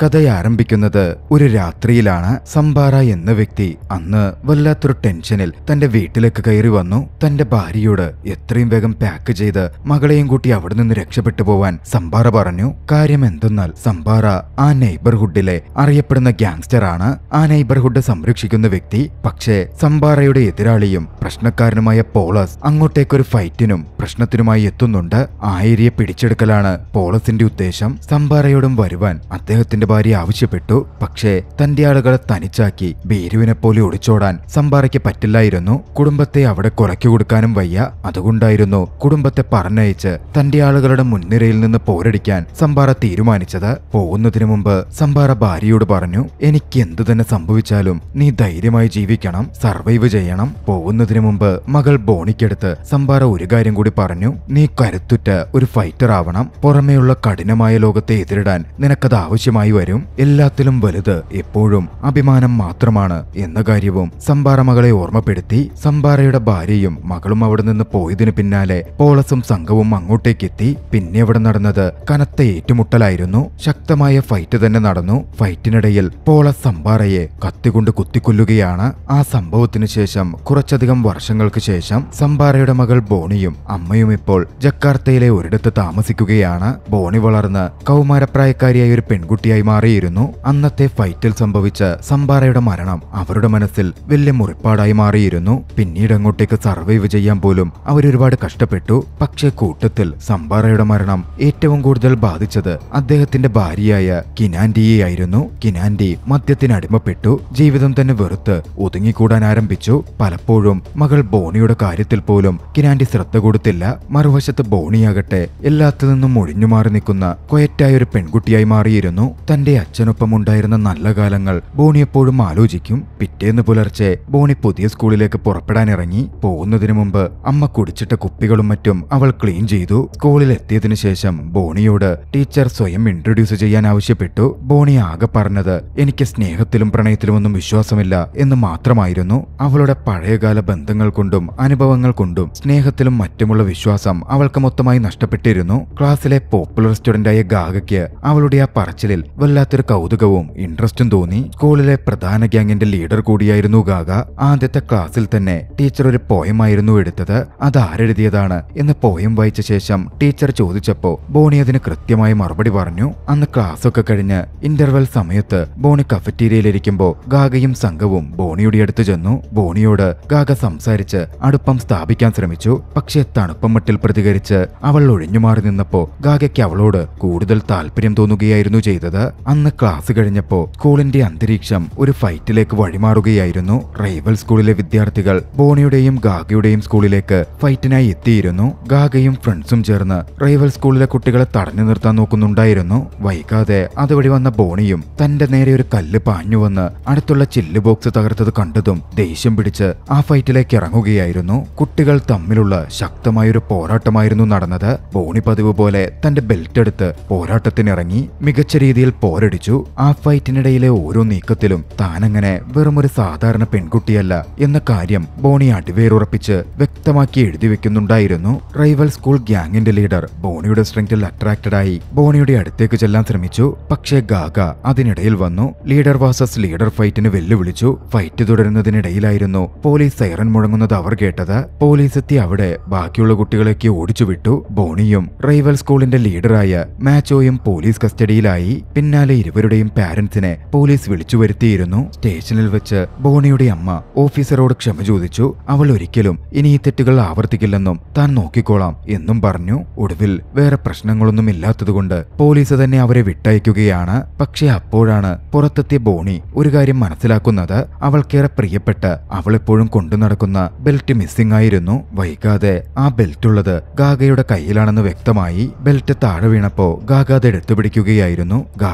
കഥ ആരംഭിക്കുന്നത് ഒരു രാത്രിയിലാണ് സംബാറ എന്ന വ്യക്തി അന്ന് വല്ലാത്തൊരു ടെൻഷനിൽ തന്റെ വീട്ടിലേക്ക് കയറി വന്നു തന്റെ ഭാര്യയോട് എത്രയും വേഗം പാക്ക് ചെയ്ത് മകളെയും കൂട്ടി അവിടെ നിന്ന് രക്ഷപ്പെട്ടു പോവാൻ സംബാറ പറഞ്ഞു കാര്യം എന്തെന്നാൽ സംബാറ ആ നെയ്ബർഹുഡിലെ അറിയപ്പെടുന്ന ഗ്യാങ്സ്റ്ററാണ് ആ നെയ്ബർഹുഡ് സംരക്ഷിക്കുന്ന വ്യക്തി പക്ഷേ സംബാറയുടെ എതിരാളിയും പ്രശ്നക്കാരനുമായ പോളസ് അങ്ങോട്ടേക്കൊരു ഫൈറ്റിനും പ്രശ്നത്തിനുമായി എത്തുന്നുണ്ട് ആ ഏരിയ പിടിച്ചെടുക്കലാണ് പോളസിന്റെ ഉദ്ദേശം സംബാറയോടും വരുവാൻ അദ്ദേഹത്തിന്റെ തന്റെ ഭാര്യ ആവശ്യപ്പെട്ടു പക്ഷേ തന്റെ ആളുകളെ തനിച്ചാക്കി ബേരുവിനെ പോലെ ഒളിച്ചോടാൻ സംബാറയ്ക്ക് പറ്റില്ലായിരുന്നു കുടുംബത്തെ അവിടെ കുറയ്ക്കു കൊടുക്കാനും വയ്യ അതുകൊണ്ടായിരുന്നു കുടുംബത്തെ പറഞ്ഞയച്ച് തന്റെ ആളുകളുടെ മുൻനിരയിൽ നിന്ന് പോരടിക്കാൻ സംബാറ തീരുമാനിച്ചത് പോകുന്നതിനു മുമ്പ് സംബാറ ഭാര്യയോട് പറഞ്ഞു എനിക്ക് എന്തു തന്നെ സംഭവിച്ചാലും നീ ധൈര്യമായി ജീവിക്കണം സർവൈവ് ചെയ്യണം പോകുന്നതിനു മുമ്പ് മകൾ ബോണിക്കെടുത്ത് സംബാറ ഒരു കാര്യം കൂടി പറഞ്ഞു നീ കരുത്തുറ്റ ഒരു ഫൈറ്റർ ആവണം പുറമേയുള്ള കഠിനമായ ലോകത്തെ എതിരിടാൻ നിനക്കത് ആവശ്യമായി വരും എല്ലാത്തിലും വലുത് എപ്പോഴും അഭിമാനം മാത്രമാണ് എന്ന കാര്യവും സംബാറ മകളെ ഓർമ്മപ്പെടുത്തി സംബാറയുടെ ഭാര്യയും മകളും അവിടെ നിന്ന് പോയതിനു പിന്നാലെ പോളസും സംഘവും അങ്ങോട്ടേക്കെത്തി പിന്നെ അവിടെ നടന്നത് കനത്ത ഏറ്റുമുട്ടലായിരുന്നു ശക്തമായ ഫൈറ്റ് തന്നെ നടന്നു ഫൈറ്റിനിടയിൽ പോളസ് സംബാറയെ കത്തികൊണ്ട് കുത്തിക്കൊല്ലുകയാണ് ആ സംഭവത്തിനു ശേഷം കുറച്ചധികം വർഷങ്ങൾക്ക് ശേഷം സംബാറയുടെ മകൾ ബോണിയും അമ്മയും ഇപ്പോൾ ജക്കാർത്തയിലെ ഒരിടത്ത് താമസിക്കുകയാണ് ബോണി വളർന്ന് കൗമാരപ്രായക്കാരിയായ ഒരു പെൺകുട്ടിയായി മാറിയിരുന്നു അന്നത്തെ ഫൈറ്റിൽ സംഭവിച്ച സംബാരയുടെ മരണം അവരുടെ മനസ്സിൽ വലിയ മുറിപ്പാടായി മാറിയിരുന്നു പിന്നീട് അങ്ങോട്ടേക്ക് സർവൈവ് ചെയ്യാൻ പോലും അവരൊരുപാട് കഷ്ടപ്പെട്ടു പക്ഷേ കൂട്ടത്തിൽ സംബാറയുടെ മരണം ഏറ്റവും കൂടുതൽ ബാധിച്ചത് അദ്ദേഹത്തിന്റെ ഭാര്യയായ കിനാൻഡിയെ ആയിരുന്നു കിനാൻഡി മദ്യത്തിന് അടിമപ്പെട്ടു ജീവിതം തന്നെ വെറുത്ത് ഒതുങ്ങിക്കൂടാൻ ആരംഭിച്ചു പലപ്പോഴും മകൾ ബോണിയുടെ കാര്യത്തിൽ പോലും കിനാൻഡി ശ്രദ്ധ കൊടുത്തില്ല മറുവശത്ത് ബോണിയാകട്ടെ എല്ലാത്തു നിന്നും ഒഴിഞ്ഞുമാറി നിൽക്കുന്ന കൊയറ്റായ ഒരു പെൺകുട്ടിയായി മാറിയിരുന്നു തന്റെ ഉണ്ടായിരുന്ന നല്ല കാലങ്ങൾ ബോണി എപ്പോഴും ആലോചിക്കും പിറ്റേന്ന് പുലർച്ചെ ബോണി പുതിയ സ്കൂളിലേക്ക് പുറപ്പെടാനിറങ്ങി പോകുന്നതിനു മുമ്പ് അമ്മ കുടിച്ചിട്ട കുപ്പികളും മറ്റും അവൾ ക്ലീൻ ചെയ്തു സ്കൂളിൽ എത്തിയതിനു ശേഷം ബോണിയോട് ടീച്ചർ സ്വയം ഇൻട്രൊഡ്യൂസ് ചെയ്യാൻ ആവശ്യപ്പെട്ടു ബോണി ആകെ പറഞ്ഞത് എനിക്ക് സ്നേഹത്തിലും പ്രണയത്തിലും ഒന്നും വിശ്വാസമില്ല എന്ന് മാത്രമായിരുന്നു അവളുടെ പഴയകാല ബന്ധങ്ങൾ കൊണ്ടും അനുഭവങ്ങൾ കൊണ്ടും സ്നേഹത്തിലും മറ്റുമുള്ള വിശ്വാസം അവൾക്ക് മൊത്തമായി നഷ്ടപ്പെട്ടിരുന്നു ക്ലാസ്സിലെ പോപ്പുലർ സ്റ്റുഡന്റായ ഗാഗയ്ക്ക് അവളുടെ ആ പറച്ചിലിൽ വല്ലാത്തൊരു കൗതുകവും ഇൻട്രസ്റ്റും തോന്നി സ്കൂളിലെ പ്രധാന ഗ്യാങ്ങിന്റെ ലീഡർ കൂടിയായിരുന്നു ഗാഗ ആദ്യത്തെ ക്ലാസ്സിൽ തന്നെ ടീച്ചർ ഒരു പോയമായിരുന്നു എടുത്തത് അത് ആരെഴുതിയതാണ് എന്ന് പോയം വായിച്ച ശേഷം ടീച്ചർ ചോദിച്ചപ്പോൾ ബോണി അതിന് കൃത്യമായി മറുപടി പറഞ്ഞു അന്ന് ക്ലാസ്സൊക്കെ കഴിഞ്ഞ് ഇന്റർവെൽ സമയത്ത് ബോണി കഫറ്റീരിയയിലിരിക്കുമ്പോ ഗാഗയും സംഘവും ബോണിയുടെ അടുത്ത് ചെന്നു ബോണിയോട് ഗാഗ സംസാരിച്ച് അടുപ്പം സ്ഥാപിക്കാൻ ശ്രമിച്ചു പക്ഷേ തണുപ്പം മട്ടിൽ പ്രതികരിച്ച് അവൾ ഒഴിഞ്ഞുമാറി നിന്നപ്പോൾ ഗാഗയ്ക്ക് അവളോട് കൂടുതൽ താല്പര്യം തോന്നുകയായിരുന്നു ചെയ്തത് അന്ന് ക്ലാസ് കഴിഞ്ഞപ്പോൾ സ്കൂളിന്റെ അന്തരീക്ഷം ഒരു ഫൈറ്റിലേക്ക് വഴിമാറുകയായിരുന്നു റൈവൽ സ്കൂളിലെ വിദ്യാർത്ഥികൾ ബോണിയുടെയും ഗാഗയുടെയും സ്കൂളിലേക്ക് ഫൈറ്റിനായി എത്തിയിരുന്നു ഗാഗയും ഫ്രണ്ട്സും ചേർന്ന് റൈവൽ സ്കൂളിലെ കുട്ടികളെ തടഞ്ഞു നിർത്താൻ നോക്കുന്നുണ്ടായിരുന്നു വൈകാതെ അതുവഴി വന്ന ബോണിയും തന്റെ നേരെ ഒരു കല്ല് പാഞ്ഞു വന്ന് അടുത്തുള്ള ചില്ല് ബോക്സ് തകർത്തത് കണ്ടതും ദേഷ്യം പിടിച്ച് ആ ഫൈറ്റിലേക്ക് ഇറങ്ങുകയായിരുന്നു കുട്ടികൾ തമ്മിലുള്ള ശക്തമായൊരു പോരാട്ടമായിരുന്നു നടന്നത് ബോണി പതിവ് പോലെ തന്റെ ബെൽറ്റ് എടുത്ത് പോരാട്ടത്തിനിറങ്ങി മികച്ച രീതിയിൽ പോരടിച്ചു ആ ഫൈറ്റിനിടയിലെ ഓരോ നീക്കത്തിലും താനങ്ങനെ വെറുമൊരു സാധാരണ പെൺകുട്ടിയല്ല എന്ന കാര്യം ബോണി അടിവേറുറപ്പിച്ച് വ്യക്തമാക്കി എഴുതി വെക്കുന്നുണ്ടായിരുന്നു റൈവൽ സ്കൂൾ ഗ്യാങ്ങിന്റെ ലീഡർ ബോണിയുടെ സ്ട്രെങ്തിൽ അട്രാക്റ്റഡ് ആയി ബോണിയുടെ അടുത്തേക്ക് ചെല്ലാൻ ശ്രമിച്ചു പക്ഷേ ഗാഗ അതിനിടയിൽ വന്നു ലീഡർ വാസസ് ലീഡർ ഫൈറ്റിന് വെല്ലുവിളിച്ചു ഫൈറ്റ് തുടരുന്നതിനിടയിലായിരുന്നു പോലീസ് സൈറൻ മുഴങ്ങുന്നത് അവർ കേട്ടത് പോലീസ് എത്തി അവിടെ ബാക്കിയുള്ള കുട്ടികളെയൊക്കെ ഓടിച്ചുവിട്ടു ബോണിയും റൈവൽ സ്കൂളിന്റെ ലീഡറായ മാച്ചോയും പോലീസ് കസ്റ്റഡിയിലായി പിന്നെ പിന്നാലെ ഇരുവരുടെയും പാരന്റ്സിനെ പോലീസ് വിളിച്ചു വരുത്തിയിരുന്നു സ്റ്റേഷനിൽ വെച്ച് ബോണിയുടെ അമ്മ ഓഫീസറോട് ക്ഷമ ചോദിച്ചു അവൾ ഒരിക്കലും ഇനി ഈ തെറ്റുകൾ ആവർത്തിക്കില്ലെന്നും താൻ നോക്കിക്കോളാം എന്നും പറഞ്ഞു ഒടുവിൽ വേറെ പ്രശ്നങ്ങളൊന്നും ഇല്ലാത്തതുകൊണ്ട് പോലീസ് തന്നെ അവരെ വിട്ടയക്കുകയാണ് പക്ഷേ അപ്പോഴാണ് പുറത്തെത്തിയ ബോണി ഒരു കാര്യം മനസ്സിലാക്കുന്നത് അവൾക്കേറെ പ്രിയപ്പെട്ട അവളെപ്പോഴും കൊണ്ടു നടക്കുന്ന ബെൽറ്റ് മിസ്സിംഗ് ആയിരുന്നു വൈകാതെ ആ ബെൽറ്റ് ഉള്ളത് ഗാഗയുടെ കയ്യിലാണെന്ന് വ്യക്തമായി ബെൽറ്റ് താഴെ വീണപ്പോ ഗാഗ അത് എടുത്തു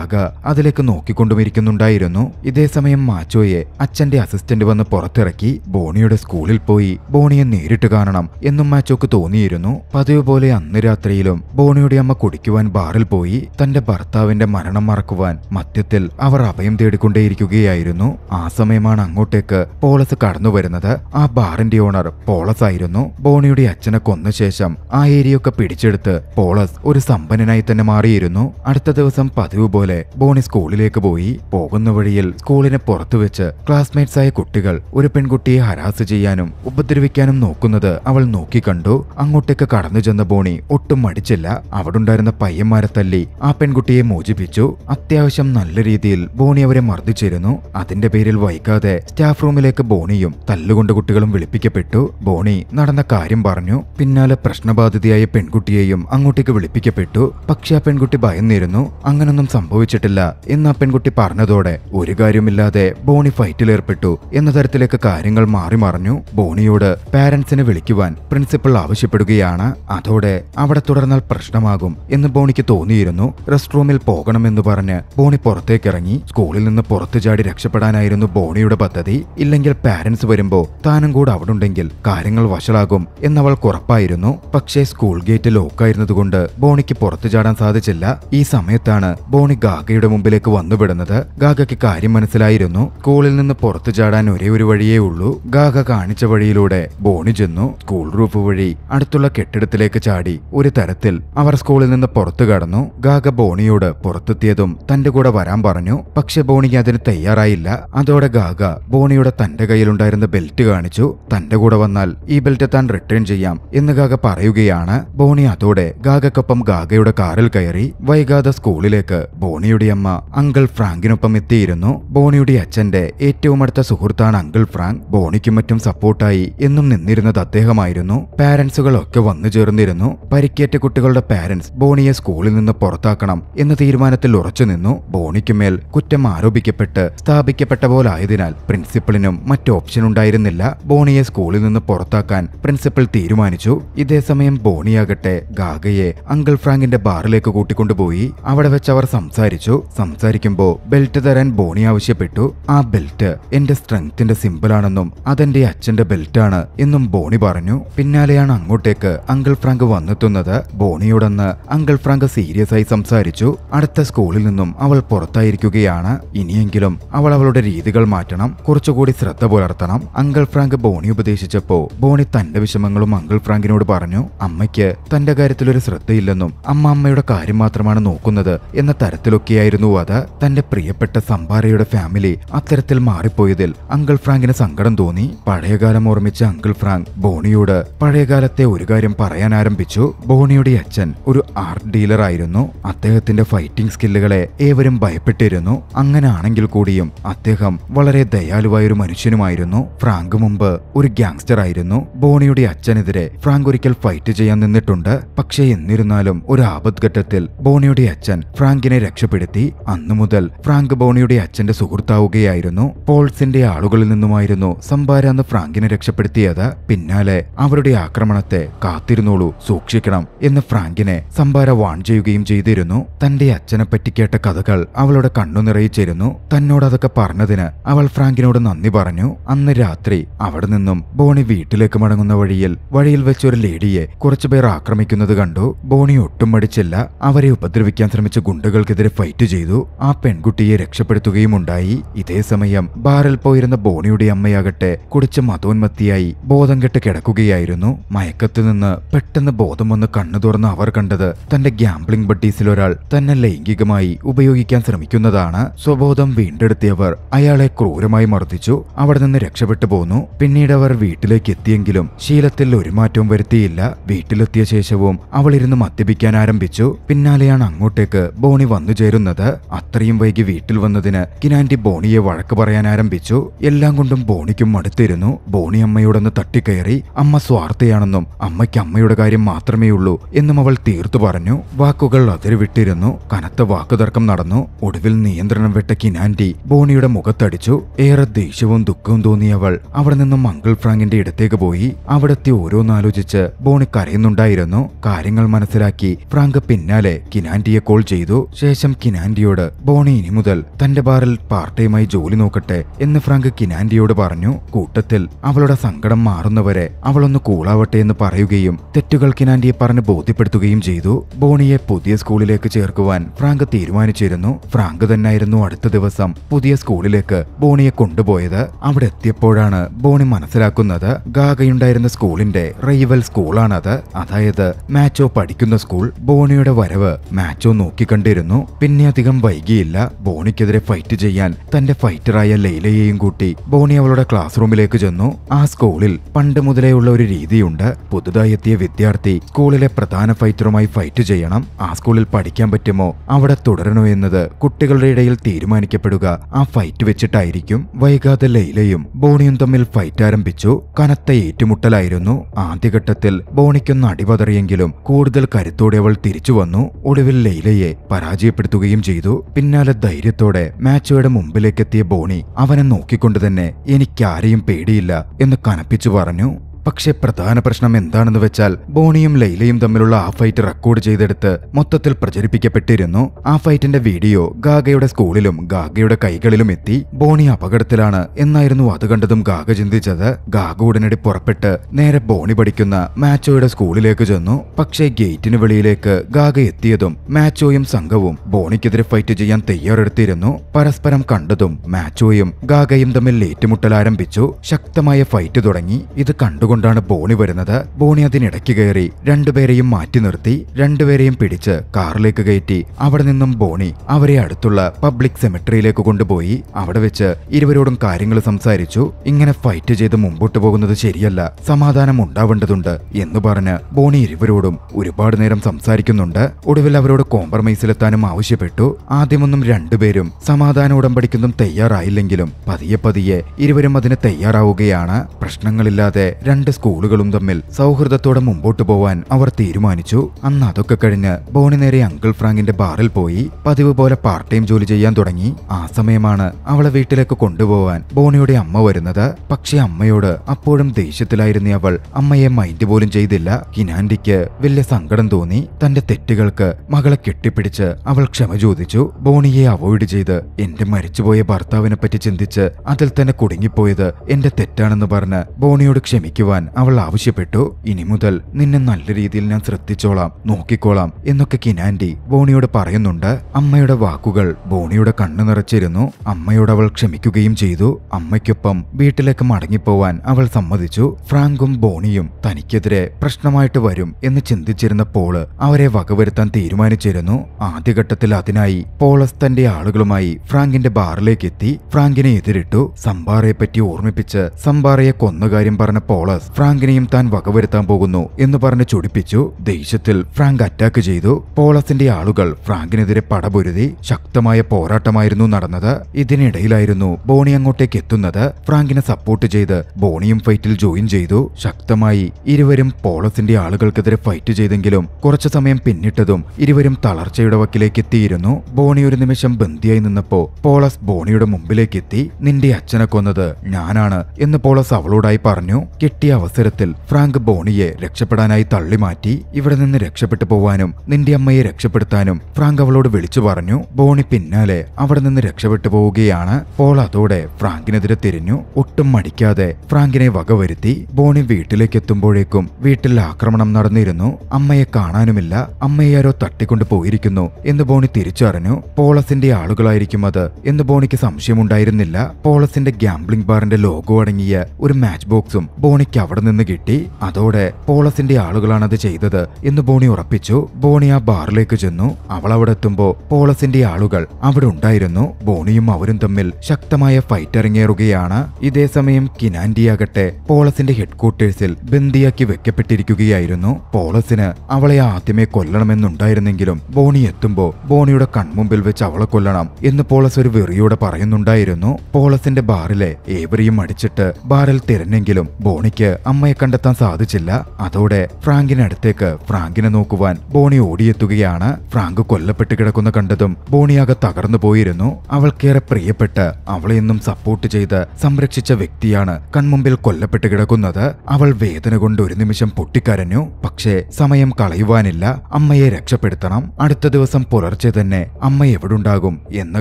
രാഗ അതിലേക്ക് നോക്കിക്കൊണ്ടുമിരിക്കുന്നുണ്ടായിരുന്നു ഇതേസമയം മാച്ചോയെ അച്ഛന്റെ അസിസ്റ്റന്റ് വന്ന് പുറത്തിറക്കി ബോണിയുടെ സ്കൂളിൽ പോയി ബോണിയെ നേരിട്ട് കാണണം എന്നും മാച്ചോക്ക് തോന്നിയിരുന്നു പതിവ് പോലെ അന്ന് രാത്രിയിലും ബോണിയുടെ അമ്മ കുടിക്കുവാൻ ബാറിൽ പോയി തന്റെ ഭർത്താവിന്റെ മരണം മറക്കുവാൻ മധ്യത്തിൽ അവർ അഭയം തേടിക്കൊണ്ടേയിരിക്കുകയായിരുന്നു ആ സമയമാണ് അങ്ങോട്ടേക്ക് പോളസ് കടന്നു വരുന്നത് ആ ബാറിന്റെ ഓണർ പോളസ് ആയിരുന്നു ബോണിയുടെ അച്ഛനെ കൊന്ന ശേഷം ആ ഏരിയൊക്കെ പിടിച്ചെടുത്ത് പോളസ് ഒരു സമ്പന്നനായി തന്നെ മാറിയിരുന്നു അടുത്ത ദിവസം പതിവ് പോലെ പോലെ ബോണി സ്കൂളിലേക്ക് പോയി പോകുന്ന വഴിയിൽ സ്കൂളിന് പുറത്തു വെച്ച് ക്ലാസ്മേറ്റ്സായ കുട്ടികൾ ഒരു പെൺകുട്ടിയെ ഹരാസ് ചെയ്യാനും ഉപദ്രവിക്കാനും നോക്കുന്നത് അവൾ നോക്കിക്കണ്ടു അങ്ങോട്ടേക്ക് കടന്നു ചെന്ന ബോണി ഒട്ടും മടിച്ചില്ല അവിടുണ്ടായിരുന്ന പയ്യന്മാരെ തല്ലി ആ പെൺകുട്ടിയെ മോചിപ്പിച്ചു അത്യാവശ്യം നല്ല രീതിയിൽ ബോണി അവരെ മർദ്ദിച്ചിരുന്നു അതിന്റെ പേരിൽ വൈകാതെ സ്റ്റാഫ് റൂമിലേക്ക് ബോണിയും തല്ലുകൊണ്ട് കുട്ടികളും വിളിപ്പിക്കപ്പെട്ടു ബോണി നടന്ന കാര്യം പറഞ്ഞു പിന്നാലെ പ്രശ്നബാധിതയായ പെൺകുട്ടിയെയും അങ്ങോട്ടേക്ക് വിളിപ്പിക്കപ്പെട്ടു പക്ഷേ ആ പെൺകുട്ടി ഭയന്നിരുന്നു അങ്ങനൊന്നും സംഭവിച്ചു സംഭവിച്ചിട്ടില്ല എന്ന് ആ പെൺകുട്ടി പറഞ്ഞതോടെ ഒരു കാര്യമില്ലാതെ ബോണി ഫൈറ്റിലേർപ്പെട്ടു എന്ന തരത്തിലേക്ക് കാര്യങ്ങൾ മാറി മറിഞ്ഞു ബോണിയോട് പാരന്റ്സിനെ വിളിക്കുവാൻ പ്രിൻസിപ്പൾ ആവശ്യപ്പെടുകയാണ് അതോടെ അവിടെ തുടർന്നാൽ പ്രശ്നമാകും എന്ന് ബോണിക്ക് തോന്നിയിരുന്നു റെസ്റ്റ് റൂമിൽ പോകണമെന്ന് പറഞ്ഞ് ബോണി പുറത്തേക്കിറങ്ങി സ്കൂളിൽ നിന്ന് പുറത്തു ചാടി രക്ഷപ്പെടാനായിരുന്നു ബോണിയുടെ പദ്ധതി ഇല്ലെങ്കിൽ പാരന്റ്സ് വരുമ്പോൾ താനും കൂടെ അവിടെ ഉണ്ടെങ്കിൽ കാര്യങ്ങൾ വഷളാകും എന്നവൾ കുറപ്പായിരുന്നു പക്ഷേ സ്കൂൾ ഗേറ്റ് ലോക്കായിരുന്നതുകൊണ്ട് ബോണിക്ക് പുറത്തു ചാടാൻ സാധിച്ചില്ല ഈ സമയത്താണ് ബോണി ഗാഗയുടെ മുമ്പിലേക്ക് വന്നുപെടുന്നത് ഗാഗയ്ക്ക് കാര്യം മനസ്സിലായിരുന്നു സ്കൂളിൽ നിന്ന് പുറത്തു ചാടാൻ ഒരേ ഒരു വഴിയേ ഉള്ളൂ ഗാഗ കാണിച്ച വഴിയിലൂടെ ബോണി ചെന്നു സ്കൂൾ റൂഫ് വഴി അടുത്തുള്ള കെട്ടിടത്തിലേക്ക് ചാടി ഒരു തരത്തിൽ അവർ സ്കൂളിൽ നിന്ന് പുറത്തു കടന്നു ഗാഗ ബോണിയോട് പുറത്തെത്തിയതും തന്റെ കൂടെ വരാൻ പറഞ്ഞു പക്ഷെ ബോണി അതിന് തയ്യാറായില്ല അതോടെ ഗാഗ ബോണിയുടെ തന്റെ കയ്യിലുണ്ടായിരുന്ന ബെൽറ്റ് കാണിച്ചു തന്റെ കൂടെ വന്നാൽ ഈ ബെൽറ്റ് താൻ റിട്ടേൺ ചെയ്യാം എന്ന് ഗാഗ പറയുകയാണ് ബോണി അതോടെ ഗാഗക്കൊപ്പം ഗാഗയുടെ കാറിൽ കയറി വൈകാതെ സ്കൂളിലേക്ക് ബോണി ബോണിയുടെ അമ്മ അങ്കിൾ ഫ്രാങ്കിനൊപ്പം എത്തിയിരുന്നു ബോണിയുടെ അച്ഛന്റെ ഏറ്റവും അടുത്ത സുഹൃത്താണ് അങ്കിൾ ഫ്രാങ്ക് ബോണിക്കും മറ്റും സപ്പോർട്ടായി എന്നും നിന്നിരുന്നത് അദ്ദേഹമായിരുന്നു പാരന്റ്സുകളൊക്കെ വന്നു ചേർന്നിരുന്നു പരിക്കേറ്റ കുട്ടികളുടെ പാരന്റ്സ് ബോണിയെ സ്കൂളിൽ നിന്ന് പുറത്താക്കണം എന്ന തീരുമാനത്തിൽ ഉറച്ചു നിന്നു ബോണിക്കുമേൽ കുറ്റം ആരോപിക്കപ്പെട്ട് സ്ഥാപിക്കപ്പെട്ട പോലായതിനാൽ പ്രിൻസിപ്പളിനും മറ്റു ഓപ്ഷൻ ഉണ്ടായിരുന്നില്ല ബോണിയെ സ്കൂളിൽ നിന്ന് പുറത്താക്കാൻ പ്രിൻസിപ്പൽ തീരുമാനിച്ചു ഇതേസമയം ബോണിയാകട്ടെ ഗാഗയെ അങ്കിൾ ഫ്രാങ്കിന്റെ ബാറിലേക്ക് കൂട്ടിക്കൊണ്ടുപോയി അവിടെ വെച്ച് അവർ സംസാരിച്ചു സംസാരിച്ചു സംസാരിക്കുമ്പോൾ ബെൽറ്റ് തരാൻ ബോണി ആവശ്യപ്പെട്ടു ആ ബെൽറ്റ് എന്റെ സ്ട്രെങ്ത്തിന്റെ സിമ്പിളാണെന്നും അതെന്റെ അച്ഛന്റെ ബെൽറ്റാണ് എന്നും ബോണി പറഞ്ഞു പിന്നാലെയാണ് അങ്ങോട്ടേക്ക് അങ്കിൾ ഫ്രാങ്ക് വന്നെത്തുന്നത് ബോണിയോടൊന്ന് അങ്കിൾ ഫ്രാങ്ക് സീരിയസ് ആയി സംസാരിച്ചു അടുത്ത സ്കൂളിൽ നിന്നും അവൾ പുറത്തായിരിക്കുകയാണ് ഇനിയെങ്കിലും അവൾ അവളുടെ രീതികൾ മാറ്റണം കുറച്ചുകൂടി ശ്രദ്ധ പുലർത്തണം അങ്കിൾ ഫ്രാങ്ക് ബോണി ഉപദേശിച്ചപ്പോ ബോണി തന്റെ വിഷമങ്ങളും അങ്കിൾ ഫ്രാങ്കിനോട് പറഞ്ഞു അമ്മയ്ക്ക് തന്റെ കാര്യത്തിലൊരു ശ്രദ്ധയില്ലെന്നും അമ്മ അമ്മയുടെ കാര്യം മാത്രമാണ് നോക്കുന്നത് എന്ന തരത്തിലൊക്കെ ഒക്കെയായിരുന്നു അത് തന്റെ പ്രിയപ്പെട്ട സംബാരയുടെ ഫാമിലി അത്തരത്തിൽ മാറിപ്പോയതിൽ അങ്കിൾ ഫ്രാങ്കിന് സങ്കടം തോന്നി പഴയകാലം ഓർമ്മിച്ച അങ്കിൾ ഫ്രാങ്ക് ബോണിയോട് പഴയകാലത്തെ ഒരു കാര്യം പറയാൻ ആരംഭിച്ചു ബോണിയുടെ അച്ഛൻ ഒരു ആർട്ട് ഡീലർ ആയിരുന്നു അദ്ദേഹത്തിന്റെ ഫൈറ്റിംഗ് സ്കില്ലുകളെ ഏവരും ഭയപ്പെട്ടിരുന്നു അങ്ങനാണെങ്കിൽ കൂടിയും അദ്ദേഹം വളരെ ദയാലുവായൊരു മനുഷ്യനുമായിരുന്നു ഫ്രാങ്ക് മുമ്പ് ഒരു ഗ്യാങ്സ്റ്റർ ആയിരുന്നു ബോണിയുടെ അച്ഛനെതിരെ ഫ്രാങ്ക് ഒരിക്കൽ ഫൈറ്റ് ചെയ്യാൻ നിന്നിട്ടുണ്ട് പക്ഷേ എന്നിരുന്നാലും ഒരു ആപത്ഘട്ടത്തിൽ ബോണിയുടെ അച്ഛൻ ഫ്രാങ്കിനെ രക്ഷ രക്ഷപ്പെടുത്തി അന്നു മുതൽ ഫ്രാങ്ക് ബോണിയുടെ അച്ഛന്റെ സുഹൃത്താവുകയായിരുന്നു പോൾസിന്റെ ആളുകളിൽ നിന്നുമായിരുന്നു സംബാര അന്ന് ഫ്രാങ്കിനെ രക്ഷപ്പെടുത്തിയത് പിന്നാലെ അവരുടെ ആക്രമണത്തെ കാത്തിരുന്നോളൂ സൂക്ഷിക്കണം എന്ന് ഫ്രാങ്കിനെ സംബാര വാൺ ചെയ്യുകയും ചെയ്തിരുന്നു തന്റെ അച്ഛനെ കേട്ട കഥകൾ അവളുടെ കണ്ണു നിറയിച്ചിരുന്നു തന്നോട് അതൊക്കെ പറഞ്ഞതിന് അവൾ ഫ്രാങ്കിനോട് നന്ദി പറഞ്ഞു അന്ന് രാത്രി അവിടെ നിന്നും ബോണി വീട്ടിലേക്ക് മടങ്ങുന്ന വഴിയിൽ വഴിയിൽ വെച്ച് ഒരു ലേഡിയെ കുറച്ചുപേർ ആക്രമിക്കുന്നത് കണ്ടു ബോണി ഒട്ടും മടിച്ചില്ല അവരെ ഉപദ്രവിക്കാൻ ശ്രമിച്ച ഗുണ്ടുകൾക്കെതിരെ ഫൈറ്റ് ചെയ്തു ആ പെൺകുട്ടിയെ രക്ഷപ്പെടുത്തുകയുമുണ്ടായി ഇതേ സമയം ബാറിൽ പോയിരുന്ന ബോണിയുടെ അമ്മയാകട്ടെ കുടിച്ച മതോന്മത്തിയായി ബോധം കെട്ട് കിടക്കുകയായിരുന്നു മയക്കത്തു നിന്ന് പെട്ടെന്ന് ബോധം വന്ന് കണ്ണു തുറന്ന് അവർ കണ്ടത് തന്റെ ഗ്യാംബ്ലിംഗ് ഒരാൾ തന്നെ ലൈംഗികമായി ഉപയോഗിക്കാൻ ശ്രമിക്കുന്നതാണ് സ്വബോധം വീണ്ടെടുത്തിയവർ അയാളെ ക്രൂരമായി മർദ്ദിച്ചു അവിടെ നിന്ന് രക്ഷപ്പെട്ടു പോന്നു പിന്നീട് അവർ വീട്ടിലേക്ക് എത്തിയെങ്കിലും ശീലത്തിൽ ഒരു മാറ്റവും വരുത്തിയില്ല വീട്ടിലെത്തിയ ശേഷവും അവളിരുന്ന് മദ്യപിക്കാൻ ആരംഭിച്ചു പിന്നാലെയാണ് അങ്ങോട്ടേക്ക് ബോണി വന്നു ചേരുന്നത് അത്രയും വൈകി വീട്ടിൽ വന്നതിന് കിനാൻഡി ബോണിയെ വഴക്ക് പറയാൻ ആരംഭിച്ചു എല്ലാം കൊണ്ടും ബോണിക്കും മടുത്തിരുന്നു ബോണി അമ്മയോടൊന്ന് തട്ടിക്കയറി അമ്മ സ്വാർത്ഥയാണെന്നും അമ്മയ്ക്ക് അമ്മയുടെ കാര്യം മാത്രമേ ഉള്ളൂ എന്നും അവൾ തീർത്തു പറഞ്ഞു വാക്കുകൾ അതിരുവിട്ടിരുന്നു കനത്ത വാക്കുതർക്കം നടന്നു ഒടുവിൽ നിയന്ത്രണം വിട്ട കിനാൻഡി ബോണിയുടെ മുഖത്തടിച്ചു ഏറെ ദേഷ്യവും ദുഃഖവും തോന്നിയ അവൾ അവിടെ നിന്നും അങ്കിൾ ഫ്രാങ്കിന്റെ ഇടത്തേക്ക് പോയി അവിടെത്തി ഓരോന്നാലോചിച്ച് ബോണി കരയുന്നുണ്ടായിരുന്നു കാര്യങ്ങൾ മനസ്സിലാക്കി ഫ്രാങ്ക് പിന്നാലെ കിനാൻഡിയെ കോൾ ചെയ്തു ശേഷം താൻ കിനാൻഡിയോട് ബോണി ഇനി മുതൽ തന്റെ ബാറിൽ പാർട്ട് ടൈമായി ജോലി നോക്കട്ടെ എന്ന് ഫ്രാങ്ക് കിനാൻഡിയോട് പറഞ്ഞു കൂട്ടത്തിൽ അവളുടെ സങ്കടം മാറുന്നവരെ അവളൊന്ന് കൂളാവട്ടെ എന്ന് പറയുകയും തെറ്റുകൾ കിനാൻഡിയെ പറഞ്ഞ് ബോധ്യപ്പെടുത്തുകയും ചെയ്തു ബോണിയെ പുതിയ സ്കൂളിലേക്ക് ചേർക്കുവാൻ ഫ്രാങ്ക് തീരുമാനിച്ചിരുന്നു ഫ്രാങ്ക് തന്നെയായിരുന്നു അടുത്ത ദിവസം പുതിയ സ്കൂളിലേക്ക് ബോണിയെ കൊണ്ടുപോയത് അവിടെ എത്തിയപ്പോഴാണ് ബോണി മനസ്സിലാക്കുന്നത് ഗാഗയുണ്ടായിരുന്ന സ്കൂളിന്റെ റൈവൽ സ്കൂളാണത് അതായത് മാച്ചോ പഠിക്കുന്ന സ്കൂൾ ബോണിയുടെ വരവ് മാച്ചോ നോക്കിക്കണ്ടിരുന്നു പിന്നെ അധികം വൈകിയില്ല ബോണിക്കെതിരെ ഫൈറ്റ് ചെയ്യാൻ തന്റെ ഫൈറ്ററായ ലൈലയെയും കൂട്ടി ബോണി അവളുടെ ക്ലാസ് റൂമിലേക്ക് ചെന്നു ആ സ്കൂളിൽ പണ്ട് മുതലേ ഉള്ള ഒരു രീതിയുണ്ട് പുതുതായി എത്തിയ വിദ്യാർത്ഥി സ്കൂളിലെ പ്രധാന ഫൈറ്ററുമായി ഫൈറ്റ് ചെയ്യണം ആ സ്കൂളിൽ പഠിക്കാൻ പറ്റുമോ അവിടെ തുടരണോ എന്നത് കുട്ടികളുടെ ഇടയിൽ തീരുമാനിക്കപ്പെടുക ആ ഫൈറ്റ് വെച്ചിട്ടായിരിക്കും വൈകാതെ ലൈലയും ബോണിയും തമ്മിൽ ഫൈറ്റ് ആരംഭിച്ചു കനത്ത ഏറ്റുമുട്ടലായിരുന്നു ആദ്യഘട്ടത്തിൽ ബോണിക്കൊന്ന് അടിപതറിയെങ്കിലും കൂടുതൽ കരുത്തോടെ അവൾ തിരിച്ചു വന്നു ഒടുവിൽ ലൈലയെ പരാജയപ്പെടുത്തി താഴ്ത്തുകയും ചെയ്തു പിന്നാലെ ധൈര്യത്തോടെ മാച്ചോയുടെ മുമ്പിലേക്കെത്തിയ ബോണി അവനെ നോക്കിക്കൊണ്ട് തന്നെ എനിക്കാരെയും പേടിയില്ല എന്ന് കനപ്പിച്ചു പറഞ്ഞു പക്ഷേ പ്രധാന പ്രശ്നം എന്താണെന്ന് വെച്ചാൽ ബോണിയും ലൈലയും തമ്മിലുള്ള ആ ഫൈറ്റ് റെക്കോർഡ് ചെയ്തെടുത്ത് മൊത്തത്തിൽ പ്രചരിപ്പിക്കപ്പെട്ടിരുന്നു ആ ഫൈറ്റിന്റെ വീഡിയോ ഗാഗയുടെ സ്കൂളിലും ഗാഗയുടെ കൈകളിലും എത്തി ബോണി അപകടത്തിലാണ് എന്നായിരുന്നു അത് കണ്ടതും ഗാഗ ചിന്തിച്ചത് ഗാഗ ഉടനടി പുറപ്പെട്ട് നേരെ ബോണി പഠിക്കുന്ന മാച്ചോയുടെ സ്കൂളിലേക്ക് ചെന്നു പക്ഷേ ഗേറ്റിന് വെളിയിലേക്ക് ഗാഗ എത്തിയതും മാച്ചോയും സംഘവും ബോണിക്കെതിരെ ഫൈറ്റ് ചെയ്യാൻ തയ്യാറെടുത്തിരുന്നു പരസ്പരം കണ്ടതും മാച്ചോയും ഗാഗയും തമ്മിൽ ഏറ്റുമുട്ടൽ ആരംഭിച്ചു ശക്തമായ ഫൈറ്റ് തുടങ്ങി ഇത് കണ്ടു കൊണ്ടാണ് ബോണി വരുന്നത് ബോണി അതിനിടയ്ക്ക് കയറി രണ്ടുപേരെയും മാറ്റി നിർത്തി രണ്ടുപേരെയും പിടിച്ച് കാറിലേക്ക് കയറ്റി അവിടെ നിന്നും ബോണി അവരെ അടുത്തുള്ള പബ്ലിക് സെമിട്രിയിലേക്ക് കൊണ്ടുപോയി അവിടെ വെച്ച് ഇരുവരോടും കാര്യങ്ങൾ സംസാരിച്ചു ഇങ്ങനെ ഫൈറ്റ് ചെയ്ത് മുമ്പോട്ട് പോകുന്നത് ശരിയല്ല സമാധാനം ഉണ്ടാവേണ്ടതുണ്ട് എന്ന് പറഞ്ഞ് ബോണി ഇരുവരോടും ഒരുപാട് നേരം സംസാരിക്കുന്നുണ്ട് ഒടുവിൽ അവരോട് കോംപ്രമൈസിലെത്താനും ആവശ്യപ്പെട്ടു ആദ്യമൊന്നും രണ്ടുപേരും സമാധാന ഉടമ്പടിക്കൊന്നും തയ്യാറായില്ലെങ്കിലും പതിയെ പതിയെ ഇരുവരും അതിന് തയ്യാറാവുകയാണ് പ്രശ്നങ്ങളില്ലാതെ രണ്ട് രണ്ട് സ്കൂളുകളും തമ്മിൽ സൗഹൃദത്തോടെ മുമ്പോട്ട് പോവാൻ അവർ തീരുമാനിച്ചു അന്ന് അതൊക്കെ കഴിഞ്ഞ് ബോണി നേരെ അങ്കിൾ ഫ്രാങ്കിന്റെ ബാറിൽ പോയി പതിവ് പോലെ പാർട്ട് ടൈം ജോലി ചെയ്യാൻ തുടങ്ങി ആ സമയമാണ് അവളെ വീട്ടിലേക്ക് കൊണ്ടുപോവാൻ ബോണിയുടെ അമ്മ വരുന്നത് പക്ഷേ അമ്മയോട് അപ്പോഴും ദേഷ്യത്തിലായിരുന്ന അവൾ അമ്മയെ മൈൻഡ് പോലും ചെയ്തില്ല കിനാൻഡിക്ക് വലിയ സങ്കടം തോന്നി തന്റെ തെറ്റുകൾക്ക് മകളെ കെട്ടിപ്പിടിച്ച് അവൾ ക്ഷമ ചോദിച്ചു ബോണിയെ അവോയ്ഡ് ചെയ്ത് എന്റെ മരിച്ചുപോയ ഭർത്താവിനെ പറ്റി ചിന്തിച്ച് അതിൽ തന്നെ കുടുങ്ങിപ്പോയത് എന്റെ തെറ്റാണെന്ന് പറഞ്ഞ് ബോണിയോട് ക്ഷമിക്കുവാൻ ശ്രദ്ധിക്കുവാൻ അവൾ ആവശ്യപ്പെട്ടു ഇനി മുതൽ നിന്നെ നല്ല രീതിയിൽ ഞാൻ ശ്രദ്ധിച്ചോളാം നോക്കിക്കോളാം എന്നൊക്കെ കിനാൻഡി ബോണിയോട് പറയുന്നുണ്ട് അമ്മയുടെ വാക്കുകൾ ബോണിയുടെ കണ്ണു നിറച്ചിരുന്നു അമ്മയോട് അവൾ ക്ഷമിക്കുകയും ചെയ്തു അമ്മയ്ക്കൊപ്പം വീട്ടിലേക്ക് മടങ്ങിപ്പോവാൻ അവൾ സമ്മതിച്ചു ഫ്രാങ്കും ബോണിയും തനിക്കെതിരെ പ്രശ്നമായിട്ട് വരും എന്ന് ചിന്തിച്ചിരുന്ന പോള് അവരെ വകവരുത്താൻ തീരുമാനിച്ചിരുന്നു ആദ്യഘട്ടത്തിൽ അതിനായി പോളസ് തന്റെ ആളുകളുമായി ഫ്രാങ്കിന്റെ ബാറിലേക്ക് എത്തി ഫ്രാങ്കിനെ എതിരിട്ടു സംബാറയെ പറ്റി ഓർമ്മിപ്പിച്ച് സംബാറയെ കൊന്ന കാര്യം പറഞ്ഞ പോളസ് തോമസ് ഫ്രാങ്കിനെയും താൻ വകവരുത്താൻ പോകുന്നു എന്ന് പറഞ്ഞ് ചൊടിപ്പിച്ചു ദേഷ്യത്തിൽ ഫ്രാങ്ക് അറ്റാക്ക് ചെയ്തു പോളസിന്റെ ആളുകൾ ഫ്രാങ്കിനെതിരെ പടപൊരുതി ശക്തമായ പോരാട്ടമായിരുന്നു നടന്നത് ഇതിനിടയിലായിരുന്നു ബോണി അങ്ങോട്ടേക്ക് എത്തുന്നത് ഫ്രാങ്കിനെ സപ്പോർട്ട് ചെയ്ത് ബോണിയും ഫൈറ്റിൽ ജോയിൻ ചെയ്തു ശക്തമായി ഇരുവരും പോളസിന്റെ ആളുകൾക്കെതിരെ ഫൈറ്റ് ചെയ്തെങ്കിലും കുറച്ചു സമയം പിന്നിട്ടതും ഇരുവരും തളർച്ചയുടെ വക്കിലേക്ക് എത്തിയിരുന്നു ബോണി ഒരു നിമിഷം ബന്ധിയായി നിന്നപ്പോ പോളസ് ബോണിയുടെ മുമ്പിലേക്ക് എത്തി നിന്റെ അച്ഛനെ കൊന്നത് ഞാനാണ് എന്ന് പോളസ് അവളോടായി പറഞ്ഞു കിട്ടിയ അവസരത്തിൽ ഫ്രാങ്ക് ബോണിയെ രക്ഷപ്പെടാനായി തള്ളിമാറ്റി ഇവിടെ നിന്ന് രക്ഷപ്പെട്ടു പോവാനും നിന്റെ അമ്മയെ രക്ഷപ്പെടുത്താനും ഫ്രാങ്ക് അവളോട് വിളിച്ചു പറഞ്ഞു ബോണി പിന്നാലെ അവിടെ നിന്ന് രക്ഷപ്പെട്ടു പോവുകയാണ് പോൾ അതോടെ ഫ്രാങ്കിനെതിരെ തിരിഞ്ഞു ഒട്ടും മടിക്കാതെ ഫ്രാങ്കിനെ വകവരുത്തി ബോണി വീട്ടിലേക്ക് എത്തുമ്പോഴേക്കും വീട്ടിൽ ആക്രമണം നടന്നിരുന്നു അമ്മയെ കാണാനുമില്ല അമ്മയെ ആരോ തട്ടിക്കൊണ്ടു പോയിരിക്കുന്നു എന്ന് ബോണി തിരിച്ചറിഞ്ഞു പോളസിന്റെ ആളുകളായിരിക്കും അത് എന്ന് ബോണിക്ക് സംശയമുണ്ടായിരുന്നില്ല പോളസിന്റെ ഗ്യാംബ്ലിംഗ് ബാറിന്റെ ലോഗോ അടങ്ങിയ ഒരു മാച്ച് ബോക്സും ബോണിക്ക് അവിടെ നിന്ന് കിട്ടി അതോടെ പോളസിന്റെ ആളുകളാണത് ചെയ്തത് എന്ന് ബോണി ഉറപ്പിച്ചു ബോണി ആ ബാറിലേക്ക് ചെന്നു അവൾ അവിടെ എത്തുമ്പോൾ പോളസിന്റെ ആളുകൾ അവിടെ ഉണ്ടായിരുന്നു ബോണിയും അവരും തമ്മിൽ ശക്തമായ ഫൈറ്റ് ഇറങ്ങേറുകയാണ് ഇതേ സമയം കിനാൻഡിയാകട്ടെ പോളസിന്റെ ഹെഡ്ക്വാർട്ടേഴ്സിൽ ബന്ദിയാക്കി വെക്കപ്പെട്ടിരിക്കുകയായിരുന്നു പോളസിന് അവളെ ആദ്യമേ കൊല്ലണമെന്നുണ്ടായിരുന്നെങ്കിലും ബോണി എത്തുമ്പോൾ ബോണിയുടെ കൺമുമ്പിൽ വെച്ച് അവളെ കൊല്ലണം എന്ന് പോളസ് ഒരു വെറിയോടെ പറയുന്നുണ്ടായിരുന്നു പോളസിന്റെ ബാറിലെ ഏവരെയും അടിച്ചിട്ട് ബാറിൽ തിരഞ്ഞെങ്കിലും ബോണിക്ക് അമ്മയെ കണ്ടെത്താൻ സാധിച്ചില്ല അതോടെ ഫ്രാങ്കിന്റെ അടുത്തേക്ക് ഫ്രാങ്കിനെ നോക്കുവാൻ ബോണി ഓടിയെത്തുകയാണ് ഫ്രാങ്ക് കൊല്ലപ്പെട്ട് കിടക്കുന്ന കണ്ടതും ബോണിയാകെ തകർന്നു പോയിരുന്നു അവൾക്കേറെ പ്രിയപ്പെട്ട് അവളെ എന്നും സപ്പോർട്ട് ചെയ്ത് സംരക്ഷിച്ച വ്യക്തിയാണ് കൺമുമ്പിൽ കൊല്ലപ്പെട്ട് കിടക്കുന്നത് അവൾ വേദന കൊണ്ട് ഒരു നിമിഷം പൊട്ടിക്കരഞ്ഞു പക്ഷേ സമയം കളയുവാനില്ല അമ്മയെ രക്ഷപ്പെടുത്തണം അടുത്ത ദിവസം പുലർച്ചെ തന്നെ അമ്മ എവിടുണ്ടാകും എന്ന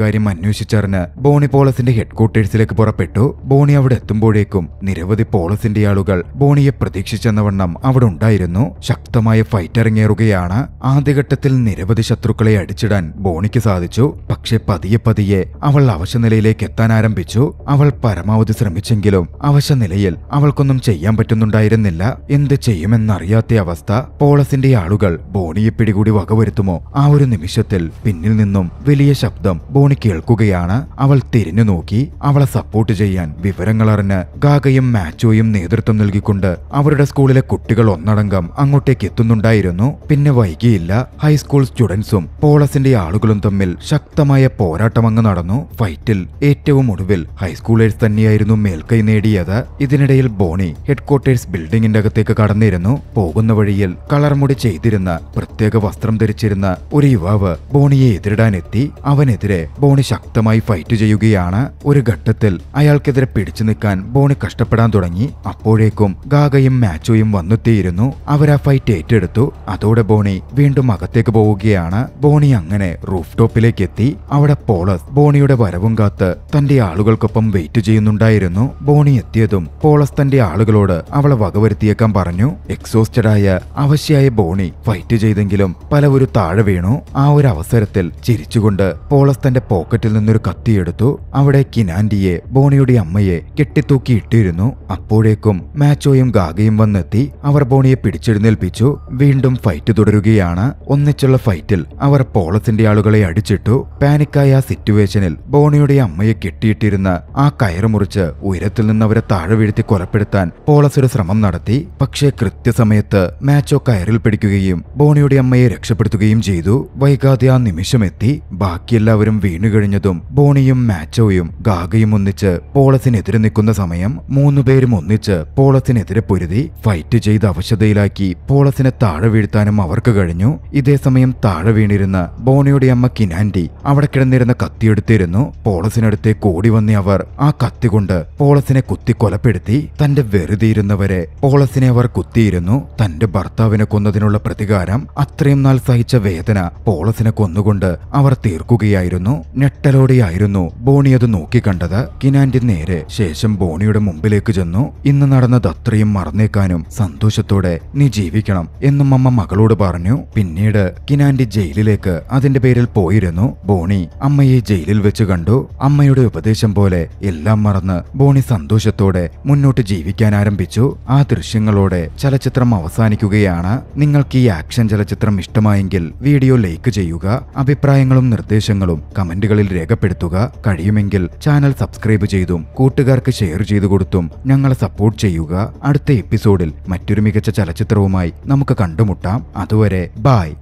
കാര്യം അന്വേഷിച്ചറിഞ്ഞ് ബോണി പോളസിന്റെ ഹെഡ്ക്വാർട്ടേഴ്സിലേക്ക് പുറപ്പെട്ടു ബോണി അവിടെ എത്തുമ്പോഴേക്കും നിരവധി പോളസിന്റെ ആളുകൾ ആളുകൾ ബോണിയെ പ്രതീക്ഷിച്ചെന്ന വണ്ണം അവിടെ ഉണ്ടായിരുന്നു ശക്തമായ ഫൈറ്റ് ഇറങ്ങേറുകയാണ് ആദ്യഘട്ടത്തിൽ നിരവധി ശത്രുക്കളെ അടിച്ചിടാൻ ബോണിക്ക് സാധിച്ചു പക്ഷെ പതിയെ പതിയെ അവൾ അവശനിലയിലേക്ക് എത്താൻ ആരംഭിച്ചു അവൾ പരമാവധി ശ്രമിച്ചെങ്കിലും അവശനിലയിൽ അവൾക്കൊന്നും ചെയ്യാൻ പറ്റുന്നുണ്ടായിരുന്നില്ല എന്ത് ചെയ്യുമെന്നറിയാത്ത അവസ്ഥ പോളസിന്റെ ആളുകൾ ബോണിയെ പിടികൂടി വകവരുത്തുമോ ആ ഒരു നിമിഷത്തിൽ പിന്നിൽ നിന്നും വലിയ ശബ്ദം ബോണി കേൾക്കുകയാണ് അവൾ തിരിഞ്ഞു നോക്കി അവളെ സപ്പോർട്ട് ചെയ്യാൻ വിവരങ്ങളറിഞ്ഞ് ഗാഗയും മാച്ചോയും നേതൃത്വം നേതൃത്വം നൽകിക്കൊണ്ട് അവരുടെ സ്കൂളിലെ കുട്ടികൾ ഒന്നടങ്കം അങ്ങോട്ടേക്ക് എത്തുന്നുണ്ടായിരുന്നു പിന്നെ വൈകിയില്ല ഹൈസ്കൂൾ സ്റ്റുഡൻസും പോളസിന്റെ ആളുകളും തമ്മിൽ ശക്തമായ പോരാട്ടം അങ്ങ് നടന്നു ഫൈറ്റിൽ ഏറ്റവും ഒടുവിൽ ഹൈസ്കൂളേഴ്സ് തന്നെയായിരുന്നു മേൽക്കൈ നേടിയത് ഇതിനിടയിൽ ബോണി ഹെഡ്ക്വാർട്ടേഴ്സ് ബിൽഡിംഗിന്റെ അകത്തേക്ക് കടന്നിരുന്നു പോകുന്ന വഴിയിൽ കളർമുടി ചെയ്തിരുന്ന പ്രത്യേക വസ്ത്രം ധരിച്ചിരുന്ന ഒരു യുവാവ് ബോണിയെ എതിരിടാനെത്തി അവനെതിരെ ബോണി ശക്തമായി ഫൈറ്റ് ചെയ്യുകയാണ് ഒരു ഘട്ടത്തിൽ അയാൾക്കെതിരെ പിടിച്ചു നിൽക്കാൻ ബോണി കഷ്ടപ്പെടാൻ തുടങ്ങി അപ്പോഴേ അപ്പോഴേക്കും ഗാഗയും മാച്ചോയും വന്നെത്തിയിരുന്നു അവർ ആ ഫൈറ്റ് ഏറ്റെടുത്തു അതോടെ ബോണി വീണ്ടും അകത്തേക്ക് പോവുകയാണ് ബോണി അങ്ങനെ റൂഫ് ടോപ്പിലേക്ക് എത്തി അവിടെ പോളസ് ബോണിയുടെ വരവും കാത്ത് തന്റെ ആളുകൾക്കൊപ്പം വെയിറ്റ് ചെയ്യുന്നുണ്ടായിരുന്നു ബോണി എത്തിയതും പോളസ് തന്റെ ആളുകളോട് അവളെ വകവരുത്തിയേക്കാൻ പറഞ്ഞു എക്സോസ്റ്റഡായ അവശ്യായ ബോണി ഫൈറ്റ് ചെയ്തെങ്കിലും ഒരു താഴെ വീണു ആ ഒരു അവസരത്തിൽ ചിരിച്ചുകൊണ്ട് പോളസ് തന്റെ പോക്കറ്റിൽ നിന്നൊരു കത്തിയെടുത്തു അവിടെ കിനാൻഡിയെ ബോണിയുടെ അമ്മയെ കെട്ടിത്തൂക്കിയിട്ടിരുന്നു അപ്പോഴേക്കും മാച്ചോയും ഗാഗയും വന്നെത്തി അവർ ബോണിയെ പിടിച്ചെഴുന്നേൽപ്പിച്ചു വീണ്ടും ഫൈറ്റ് തുടരുകയാണ് ഒന്നിച്ചുള്ള ഫൈറ്റിൽ അവർ പോളത്തിന്റെ ആളുകളെ അടിച്ചിട്ടു പാനിക്കായ ആ സിറ്റുവേഷനിൽ ബോണിയുടെ അമ്മയെ കെട്ടിയിട്ടിരുന്ന ആ കയറ് മുറിച്ച് ഉയരത്തിൽ നിന്ന് അവരെ താഴെ വീഴ്ത്തി കൊലപ്പെടുത്താൻ പോളസ് ഒരു ശ്രമം നടത്തി പക്ഷേ കൃത്യസമയത്ത് മാച്ചോ കയറിൽ പിടിക്കുകയും ബോണിയുടെ അമ്മയെ രക്ഷപ്പെടുത്തുകയും ചെയ്തു വൈകാതെ ആ നിമിഷമെത്തി ബാക്കി എല്ലാവരും വീണുകഴിഞ്ഞതും ബോണിയും മാച്ചോയും ഗാഗയും ഒന്നിച്ച് പോളസിനെതിരെ നിൽക്കുന്ന സമയം മൂന്നുപേരും ഒന്നിച്ച് പോളത്തിനെതിരെ പൊരുതി ഫൈറ്റ് ചെയ്ത് അവശതയിലാക്കി പോളത്തിനെ താഴെ വീഴ്ത്താനും അവർക്ക് കഴിഞ്ഞു ഇതേസമയം താഴെ വീണിരുന്ന ബോണിയുടെ അമ്മ കിനാൻഡി അവിടെ കിടന്നിരുന്ന കത്തിയെടുത്തിരുന്നു പോളസിനടുത്തേക്ക് ഓടി വന്ന അവർ ആ കത്തി കൊണ്ട് പോളസിനെ കുത്തി കൊലപ്പെടുത്തി തന്റെ വെറുതെയിരുന്നവരെ പോളസിനെ അവർ കുത്തിയിരുന്നു തന്റെ ഭർത്താവിനെ കൊന്നതിനുള്ള പ്രതികാരം അത്രയും നാൾ സഹിച്ച വേദന പോളസിനെ കൊന്നുകൊണ്ട് അവർ തീർക്കുകയായിരുന്നു ഞെട്ടലോടെയായിരുന്നു ബോണി അത് നോക്കിക്കണ്ടത് കിനാൻഡി നേരെ ശേഷം ബോണിയുടെ മുമ്പിലേക്ക് ചെന്നു ഇന്ന് നടന്ന നടന്നത് അത്രയും മറന്നേക്കാനും സന്തോഷത്തോടെ നീ ജീവിക്കണം എന്നും അമ്മ മകളോട് പറഞ്ഞു പിന്നീട് കിനാൻഡി ജയിലിലേക്ക് അതിന്റെ പേരിൽ പോയിരുന്നു ബോണി അമ്മയെ ജയിലിൽ വെച്ച് കണ്ടു അമ്മയുടെ ഉപദേശം പോലെ എല്ലാം മറന്ന് ബോണി സന്തോഷത്തോടെ മുന്നോട്ട് ജീവിക്കാൻ ആരംഭിച്ചു ആ ദൃശ്യങ്ങളോടെ ചലച്ചിത്രം അവസാനിക്കുകയാണ് നിങ്ങൾക്ക് ഈ ആക്ഷൻ ചലച്ചിത്രം ഇഷ്ടമായെങ്കിൽ വീഡിയോ ലൈക്ക് ചെയ്യുക അഭിപ്രായങ്ങളും നിർദ്ദേശങ്ങളും കമന്റുകളിൽ രേഖപ്പെടുത്തുക കഴിയുമെങ്കിൽ ചാനൽ സബ്സ്ക്രൈബ് ചെയ്തും കൂട്ടുകാർക്ക് ഷെയർ ചെയ്തു കൊടുത്തും ഞങ്ങളെ സപ്പോർട്ട് ചെയ്യുക കേൾക്കുക അടുത്ത എപ്പിസോഡിൽ മറ്റൊരു മികച്ച ചലച്ചിത്രവുമായി നമുക്ക് കണ്ടുമുട്ടാം അതുവരെ ബായ്